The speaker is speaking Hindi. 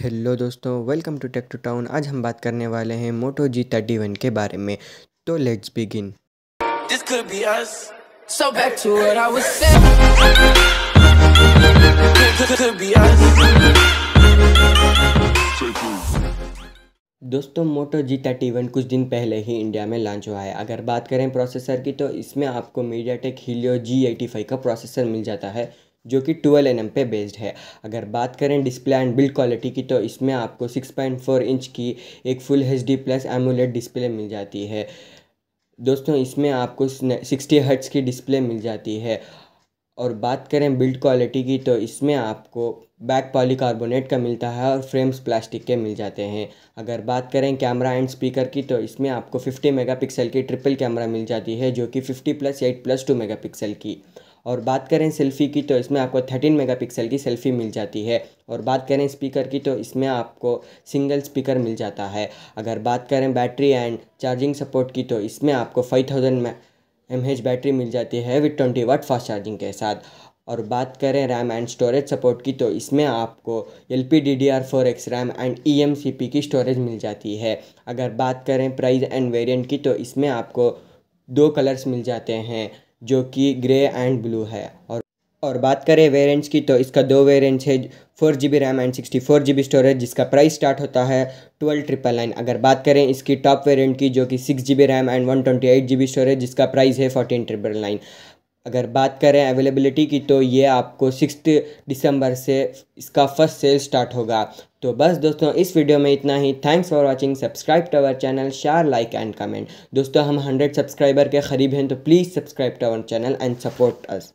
हेलो दोस्तों welcome to tech to town आज हम बात करने वाले हैं मोटो जी थर्टी वन के बारे में तो लेट्स बिगिन दोस्तों मोटो जी थर्टी वन कुछ दिन पहले ही इंडिया में लॉन्च हुआ है अगर बात करें प्रोसेसर की तो इसमें आपको MediaTek Helio G eighty five का प्रोसेसर मिल जाता है जो कि 12 एन पे बेस्ड है अगर बात करें डिस्प्ले एंड बिल्ड क्वालिटी की तो इसमें आपको 6.4 इंच की एक full H D plus AMOLED display मिल जाती है दोस्तों इसमें आपको 60 हर्ट्स की डिस्प्ले मिल जाती है और बात करें बिल्ड क्वालिटी की तो इसमें आपको बैक पॉलीकार्बोनेट का मिलता है और फ्रेम्स प्लास्टिक के मिल जाते हैं अगर बात करें कैमरा एंड स्पीकर की तो इसमें आपको 50 मेगापिक्सल की ट्रिपल कैमरा मिल जाती है जो कि 50 प्लस 8 प्लस 2 मेगापिक्सल की और बात करें सेल्फ़ी की तो इसमें आपको थर्टीन मेगापिक्सल की सेल्फ़ी मिल जाती है और बात करें स्पीकर की तो इसमें आपको सिंगल स्पीकर मिल जाता है अगर बात करें बैटरी एंड चार्जिंग सपोर्ट की तो इसमें आपको five thousand M H battery मिल जाती है with twenty watt fast charging के साथ और बात करें रैम एंड स्टोरेज सपोर्ट की तो इसमें आपको L P D D R four x RAM and E M C P की स्टोरेज मिल जाती है अगर बात करें प्राइस एंड वेरिएंट की तो इसमें आपको दो कलर्स मिल जाते हैं जो कि ग्रे एंड ब्लू है और और बात करें वेरिएंट्स की तो इसका दो वेरिएंट्स है four G B RAM and sixty four G B storage जिसका प्राइस स्टार्ट होता है ट्वेल्व ट्रिपल नाइन अगर बात करें इसकी टॉप वेरिएंट की जो कि six G B RAM and one twenty eight G B storage जिसका प्राइस है फोर्टीन ट्रिपल नाइन अगर बात करें अवेलेबिलिटी की तो ये आपको सिक्स दिसंबर से इसका फर्स्ट सेल स्टार्ट होगा तो बस दोस्तों इस वीडियो में इतना ही thanks for watching subscribe to our channel share like and comment दोस्तों हम 100 सब्सक्राइबर के करीब हैं तो please subscribe to our channel and support us